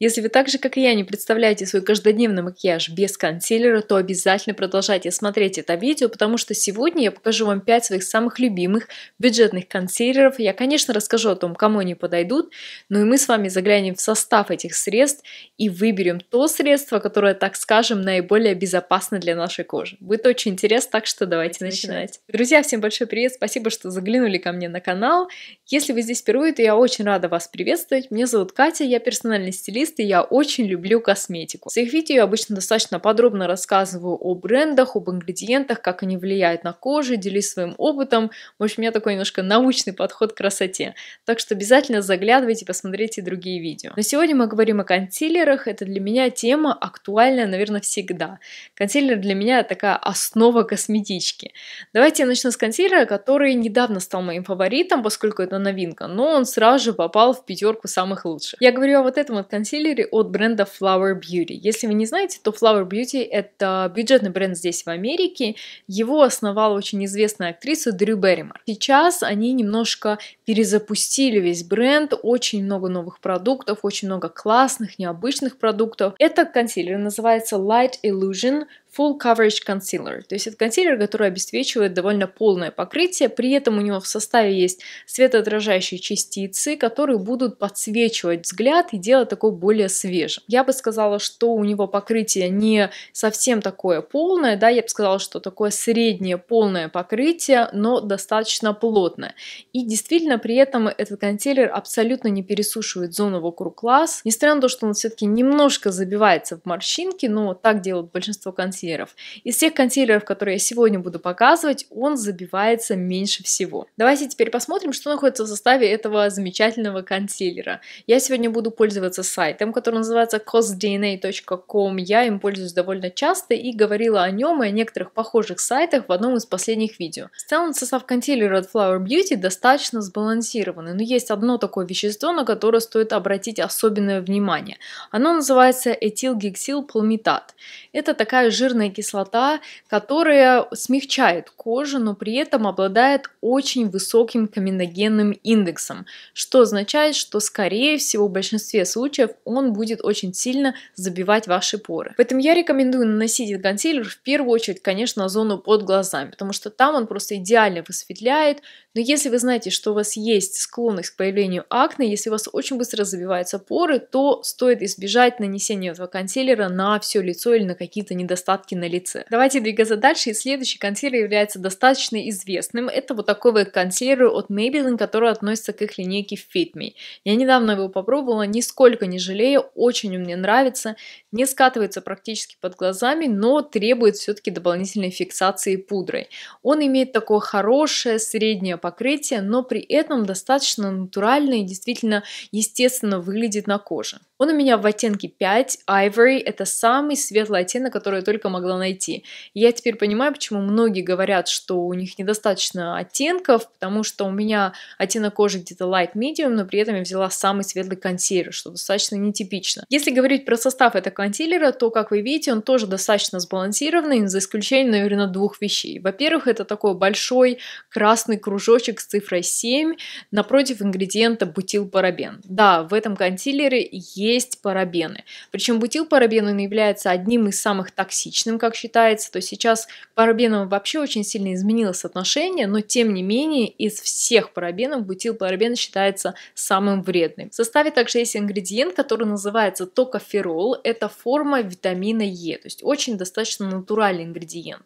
Если вы так же, как и я, не представляете свой каждодневный макияж без консилера, то обязательно продолжайте смотреть это видео, потому что сегодня я покажу вам 5 своих самых любимых бюджетных консилеров. Я, конечно, расскажу о том, кому они подойдут, но и мы с вами заглянем в состав этих средств и выберем то средство, которое, так скажем, наиболее безопасно для нашей кожи. Будет очень интересно, так что давайте начинать. Друзья, всем большой привет, спасибо, что заглянули ко мне на канал. Если вы здесь впервые, то я очень рада вас приветствовать. Меня зовут Катя, я персональный стилист, стилист, и я очень люблю косметику. В своих видео я обычно достаточно подробно рассказываю о брендах, об ингредиентах, как они влияют на кожу, делюсь своим опытом. В общем, у меня такой немножко научный подход к красоте. Так что обязательно заглядывайте, посмотрите другие видео. Но сегодня мы говорим о консилерах. Это для меня тема актуальная, наверное, всегда. Консилер для меня такая основа косметички. Давайте я начну с консилера, который недавно стал моим фаворитом, поскольку это новинка, но он сразу же попал в пятерку самых лучших. Я говорю о вот этом вот консилере, консилере от бренда Flower Beauty. Если вы не знаете, то Flower Beauty – это бюджетный бренд здесь, в Америке. Его основала очень известная актриса Дрю Берримор. Сейчас они немножко перезапустили весь бренд, очень много новых продуктов, очень много классных, необычных продуктов. Этот консилер называется Light Illusion Full Coverage Concealer. То есть это консилер, который обеспечивает довольно полное покрытие, при этом у него в составе есть светоотражающие частицы, которые будут подсвечивать взгляд и делать такой более свежим. Я бы сказала, что у него покрытие не совсем такое полное, да, я бы сказала, что такое среднее полное покрытие, но достаточно плотное. И действительно при этом этот консилер абсолютно не пересушивает зону вокруг глаз, несмотря на то, что он все-таки немножко забивается в морщинки, но так делают большинство консилеров, консилеров. Из всех консилеров, которые я сегодня буду показывать, он забивается меньше всего. Давайте теперь посмотрим, что находится в составе этого замечательного консилера. Я сегодня буду пользоваться сайтом, который называется costdna.com. Я им пользуюсь довольно часто и говорила о нем и о некоторых похожих сайтах в одном из последних видео. В целом состав консилера от Flower Beauty достаточно сбалансированный, но есть одно такое вещество, на которое стоит обратить особенное внимание. Оно называется этилгексилпалмитат. Это такая жир жирная кислота, которая смягчает кожу, но при этом обладает очень высоким каминогенным индексом, что означает, что скорее всего в большинстве случаев он будет очень сильно забивать ваши поры. Поэтому я рекомендую наносить этот консилер в первую очередь, конечно, зону под глазами, потому что там он просто идеально высветляет, но если вы знаете, что у вас есть склонность к появлению акне, если у вас очень быстро забиваются поры, то стоит избежать нанесения этого консилера на все лицо или на какие-то недостатки складки на лице. Давайте двигаться дальше, и следующий консилер является достаточно известным. Это вот такой вот консилер от Maybelline, который относится к их линейке Fit Me. Я недавно его попробовала, нисколько не жалею, очень он мне нравится, не скатывается практически под глазами, но требует все-таки дополнительной фиксации пудрой. Он имеет такое хорошее среднее покрытие, но при этом достаточно натурально и действительно естественно выглядит на коже. Он у меня в оттенке 5, Ivory. Это самый светлый оттенок, который я только могла найти. я теперь понимаю, почему многие говорят, что у них недостаточно оттенков, потому что у меня оттенок кожи где-то light medium, но при этом я взяла самый светлый консилер, что достаточно нетипично. Если говорить про состав этого консилера, то, как вы видите, он тоже достаточно сбалансированный, за исключением, наверное, двух вещей. Во-первых, это такой большой красный кружочек с цифрой 7 напротив ингредиента бутилпарабен. Да, в этом консилере есть есть парабены. Причем бутилпарабен, он является одним из самых токсичным, как считается, то сейчас к парабенам вообще очень сильно изменилось отношение, но тем не менее из всех парабенов бутилпарабен считается самым вредным. В составе также есть ингредиент, который называется токоферол, это форма витамина Е, то есть очень достаточно натуральный ингредиент.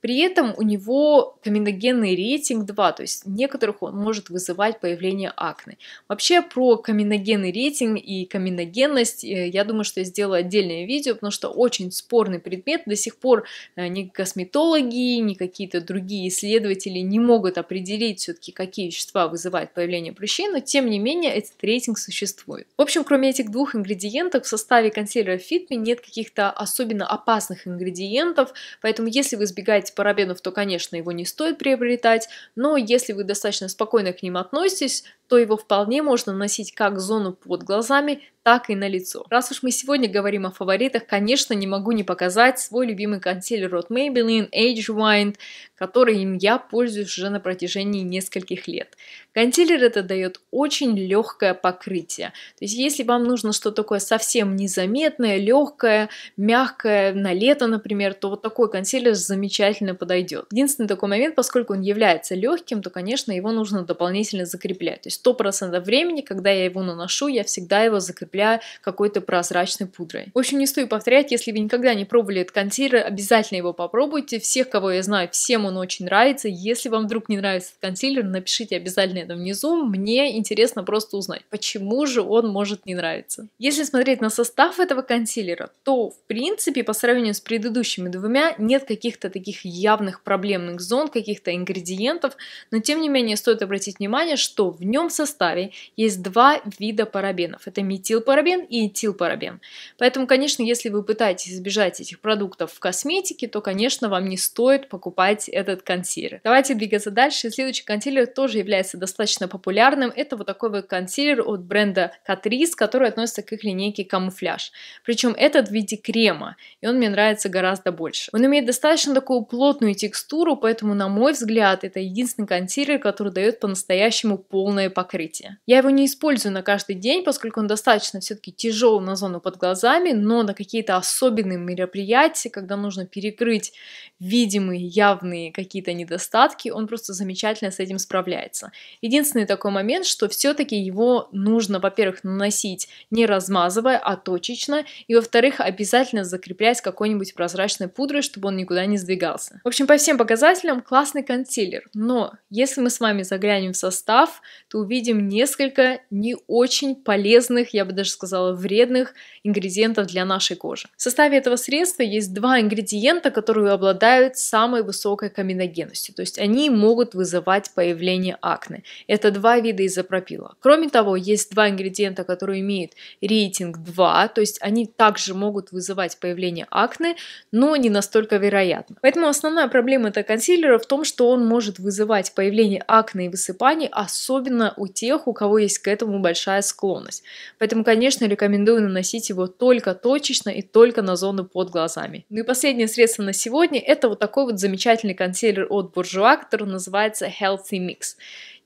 При этом у него каминогенный рейтинг 2, то есть некоторых он может вызывать появление акне. Вообще про каминогенный рейтинг и каминогенность э, я думаю, что я сделаю отдельное видео, потому что очень спорный предмет. До сих пор э, ни косметологи, ни какие-то другие исследователи не могут определить все-таки, какие вещества вызывают появление прыщей, но тем не менее этот рейтинг существует. В общем, кроме этих двух ингредиентов в составе консилера FitMe нет каких-то особенно опасных ингредиентов, поэтому если вы избегаете касается парабенов, то, конечно, его не стоит приобретать, но если вы достаточно спокойно к ним относитесь, то его вполне можно наносить как зону под глазами, так и на лицо. Раз уж мы сегодня говорим о фаворитах, конечно, не могу не показать свой любимый консилер от Maybelline Age Wind, которым я пользуюсь уже на протяжении нескольких лет. Консилер это дает очень легкое покрытие. То есть, если вам нужно что-то такое совсем незаметное, легкое, мягкое, на лето, например, то вот такой консилер замечательно подойдет. Единственный такой момент, поскольку он является легким, то, конечно, его нужно дополнительно закреплять. То есть 100% времени, когда я его наношу, я всегда его закрепляю какой-то прозрачной пудрой. В общем, не стоит повторять, если вы никогда не пробовали этот консилер, обязательно его попробуйте. Всех, кого я знаю, всем он очень нравится. Если вам вдруг не нравится этот консилер, напишите обязательно это внизу. Мне интересно просто узнать, почему же он может не нравиться. Если смотреть на состав этого консилера, то в принципе по сравнению с предыдущими двумя нет каких-то таких явных проблемных зон, каких-то ингредиентов, но тем не менее стоит обратить внимание, что в нем моем составе есть два вида парабенов. Это метилпарабен и этилпарабен. Поэтому, конечно, если вы пытаетесь избежать этих продуктов в косметике, то, конечно, вам не стоит покупать этот консилер. Давайте двигаться дальше. Следующий консилер тоже является достаточно популярным. Это вот такой вот консилер от бренда Catrice, который относится к их линейке камуфляж. Причем этот в виде крема, и он мне нравится гораздо больше. Он имеет достаточно такую плотную текстуру, поэтому, на мой взгляд, это единственный консилер, который дает по-настоящему полное покрытие. Я его не использую на каждый день, поскольку он достаточно все-таки тяжел на зону под глазами, но на какие-то особенные мероприятия, когда нужно перекрыть видимые, явные какие-то недостатки, он просто замечательно с этим справляется. Единственный такой момент, что все-таки его нужно, во-первых, наносить не размазывая, а точечно, и во-вторых, обязательно закреплять какой-нибудь прозрачной пудрой, чтобы он никуда не сдвигался. В общем, по всем показателям классный консилер, но если мы с вами заглянем в состав, то увидим несколько не очень полезных, я бы даже сказала, вредных ингредиентов для нашей кожи. В составе этого средства есть два ингредиента, которые обладают самой высокой каминогенностью, то есть они могут вызывать появление акне. Это два вида изопропила. Кроме того, есть два ингредиента, которые имеют рейтинг 2, то есть они также могут вызывать появление акне, но не настолько вероятно. Поэтому основная проблема этого консилера в том, что он может вызывать появление акне и высыпаний, особенно у тех, у кого есть к этому большая склонность. Поэтому, конечно, рекомендую наносить его только точечно и только на зону под глазами. Ну и последнее средство на сегодня – это вот такой вот замечательный консилер от Буржуа, который называется Healthy Mix.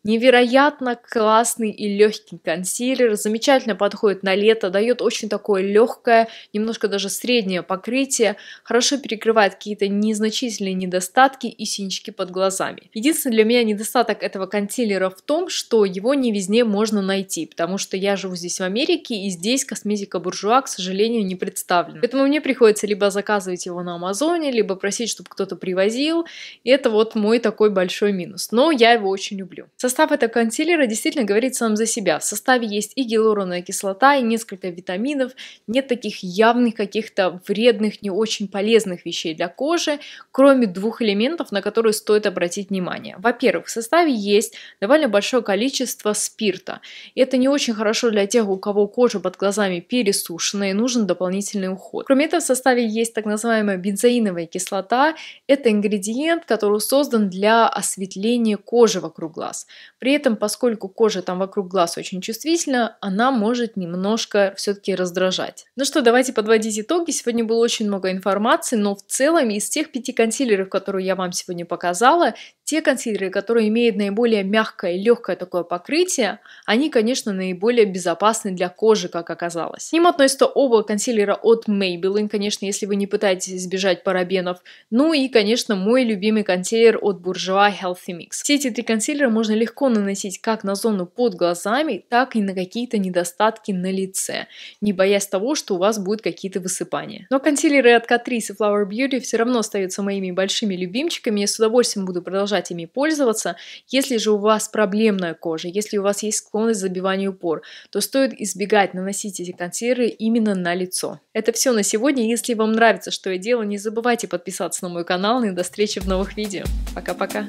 Невероятно классный и легкий консилер, замечательно подходит на лето, дает очень такое легкое, немножко даже среднее покрытие, хорошо перекрывает какие-то незначительные недостатки и синячки под глазами. Единственный для меня недостаток этого консилера в том, что его не везде можно найти, потому что я живу здесь в Америке и здесь косметика буржуа, к сожалению, не представлена. Поэтому мне приходится либо заказывать его на Амазоне, либо просить, чтобы кто-то привозил, и это вот мой такой большой минус, но я его очень люблю. Со Состав этого консилера действительно говорит сам за себя. В составе есть и гиалуроновая кислота, и несколько витаминов. Нет таких явных каких-то вредных, не очень полезных вещей для кожи, кроме двух элементов, на которые стоит обратить внимание. Во-первых, в составе есть довольно большое количество спирта. И это не очень хорошо для тех, у кого кожа под глазами пересушена и нужен дополнительный уход. Кроме этого, в составе есть так называемая бензоиновая кислота. Это ингредиент, который создан для осветления кожи вокруг глаз. При этом, поскольку кожа там вокруг глаз очень чувствительна, она может немножко все-таки раздражать. Ну что, давайте подводить итоги. Сегодня было очень много информации, но в целом из тех пяти консилеров, которые я вам сегодня показала, те консилеры, которые имеют наиболее мягкое и легкое такое покрытие, они, конечно, наиболее безопасны для кожи, как оказалось. К ним относятся оба консилера от Maybelline, конечно, если вы не пытаетесь избежать парабенов. Ну и, конечно, мой любимый консилер от Буржуа Healthy Mix. Все эти три консилера можно легко наносить как на зону под глазами, так и на какие-то недостатки на лице, не боясь того, что у вас будут какие-то высыпания. Но консилеры от Catrice и Flower Beauty все равно остаются моими большими любимчиками, я с удовольствием буду продолжать продолжать ими пользоваться. Если же у вас проблемная кожа, если у вас есть склонность к забиванию пор, то стоит избегать наносить эти консилеры именно на лицо. Это все на сегодня. Если вам нравится, что я делаю, не забывайте подписаться на мой канал. И до встречи в новых видео. Пока-пока.